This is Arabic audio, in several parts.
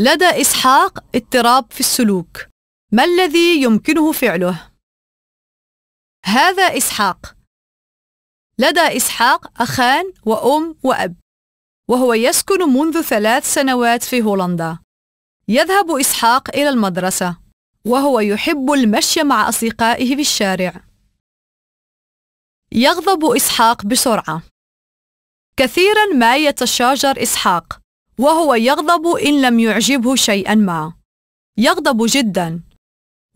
لدى إسحاق اضطراب في السلوك ما الذي يمكنه فعله؟ هذا إسحاق لدى إسحاق أخان وأم وأب وهو يسكن منذ ثلاث سنوات في هولندا يذهب إسحاق إلى المدرسة وهو يحب المشي مع أصدقائه في الشارع يغضب إسحاق بسرعة كثيرا ما يتشاجر إسحاق وهو يغضب إن لم يعجبه شيئا ما يغضب جدا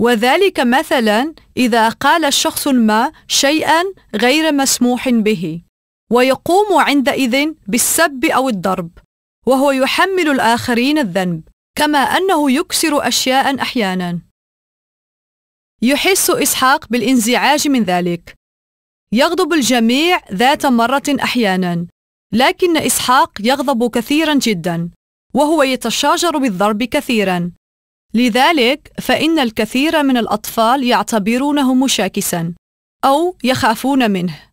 وذلك مثلا إذا قال شخص ما شيئا غير مسموح به ويقوم عندئذ بالسب أو الضرب وهو يحمل الآخرين الذنب كما أنه يكسر أشياء أحيانا يحس إسحاق بالانزعاج من ذلك يغضب الجميع ذات مرة أحيانا لكن إسحاق يغضب كثيرا جدا وهو يتشاجر بالضرب كثيرا لذلك فإن الكثير من الأطفال يعتبرونه مشاكسا أو يخافون منه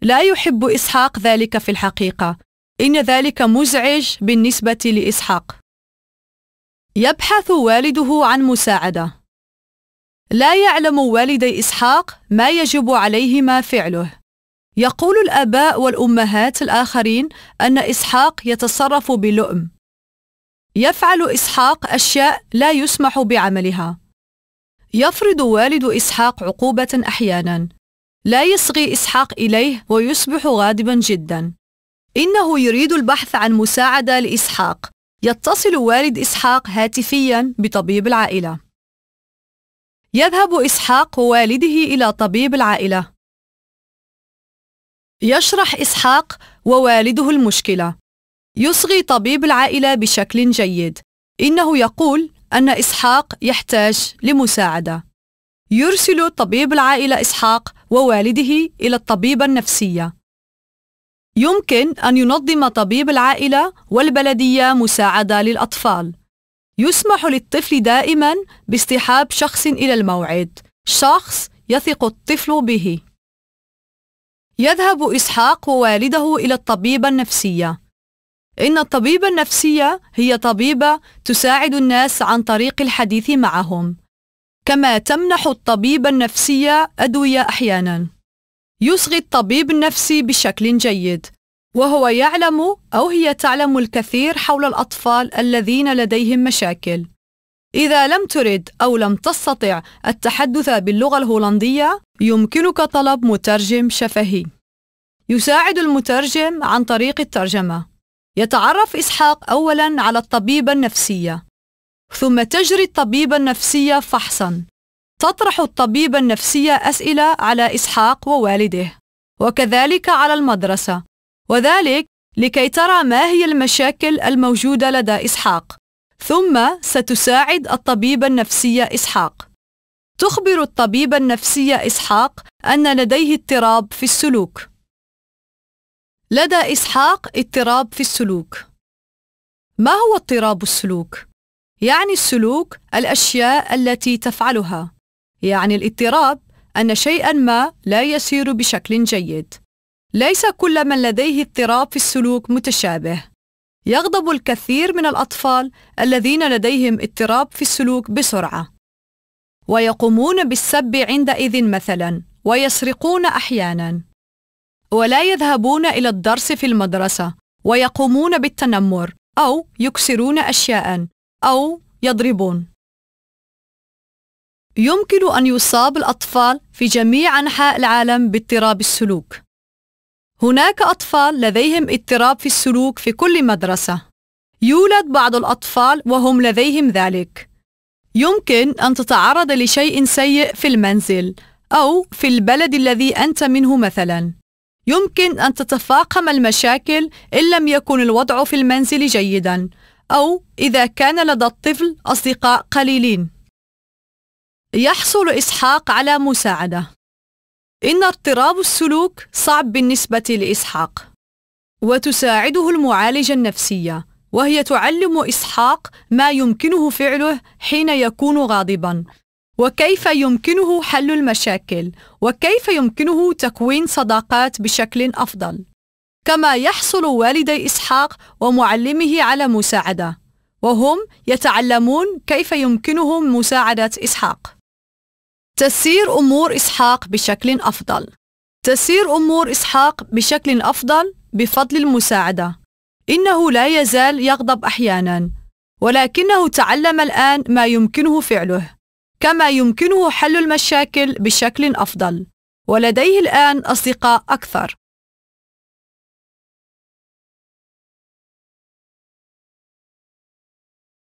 لا يحب إسحاق ذلك في الحقيقة إن ذلك مزعج بالنسبة لإسحاق يبحث والده عن مساعدة لا يعلم والدي إسحاق ما يجب عليهما فعله يقول الآباء والأمهات الآخرين أن إسحاق يتصرف بلؤم. يفعل إسحاق أشياء لا يسمح بعملها. يفرض والد إسحاق عقوبة أحيانا. لا يصغي إسحاق إليه ويصبح غاضبا جدا. إنه يريد البحث عن مساعدة لإسحاق. يتصل والد إسحاق هاتفيا بطبيب العائلة. يذهب إسحاق ووالده إلى طبيب العائلة. يشرح إسحاق ووالده المشكلة يصغي طبيب العائلة بشكل جيد إنه يقول أن إسحاق يحتاج لمساعدة يرسل طبيب العائلة إسحاق ووالده إلى الطبيبة النفسية يمكن أن ينظم طبيب العائلة والبلدية مساعدة للأطفال يسمح للطفل دائما باستحاب شخص إلى الموعد شخص يثق الطفل به يذهب إسحاق ووالده إلى الطبيبة النفسية إن الطبيبة النفسية هي طبيبة تساعد الناس عن طريق الحديث معهم كما تمنح الطبيبة النفسية أدوية أحيانا يصغي الطبيب النفسي بشكل جيد وهو يعلم أو هي تعلم الكثير حول الأطفال الذين لديهم مشاكل إذا لم ترد أو لم تستطع التحدث باللغة الهولندية يمكنك طلب مترجم شفهي يساعد المترجم عن طريق الترجمة يتعرف إسحاق أولاً على الطبيبة النفسية ثم تجري الطبيبة النفسية فحصاً تطرح الطبيبة النفسية أسئلة على إسحاق ووالده وكذلك على المدرسة وذلك لكي ترى ما هي المشاكل الموجودة لدى إسحاق ثم ستساعد الطبيبة النفسية إسحاق تخبر الطبيبة النفسية إسحاق أن لديه اضطراب في السلوك لدى إسحاق اضطراب في السلوك ما هو اضطراب السلوك؟ يعني السلوك الأشياء التي تفعلها يعني الاضطراب أن شيئا ما لا يسير بشكل جيد ليس كل من لديه اضطراب في السلوك متشابه يغضب الكثير من الأطفال الذين لديهم اضطراب في السلوك بسرعة ويقومون بالسب عندئذ مثلا ويسرقون أحيانا ولا يذهبون إلى الدرس في المدرسة ويقومون بالتنمر أو يكسرون أشياء أو يضربون يمكن أن يصاب الأطفال في جميع أنحاء العالم باضطراب السلوك هناك أطفال لديهم اضطراب في السلوك في كل مدرسة. يولد بعض الأطفال وهم لديهم ذلك. يمكن أن تتعرض لشيء سيء في المنزل أو في البلد الذي أنت منه مثلاً. يمكن أن تتفاقم المشاكل إن لم يكن الوضع في المنزل جيداً أو إذا كان لدى الطفل أصدقاء قليلين. يحصل إسحاق على مساعدة. إن اضطراب السلوك صعب بالنسبة لإسحاق وتساعده المعالجة النفسية وهي تعلم إسحاق ما يمكنه فعله حين يكون غاضبا وكيف يمكنه حل المشاكل وكيف يمكنه تكوين صداقات بشكل أفضل كما يحصل والدي إسحاق ومعلمه على مساعدة وهم يتعلمون كيف يمكنهم مساعدة إسحاق تسير أمور إسحاق بشكل أفضل تسير أمور إسحاق بشكل أفضل بفضل المساعدة إنه لا يزال يغضب أحيانا ولكنه تعلم الآن ما يمكنه فعله كما يمكنه حل المشاكل بشكل أفضل ولديه الآن أصدقاء أكثر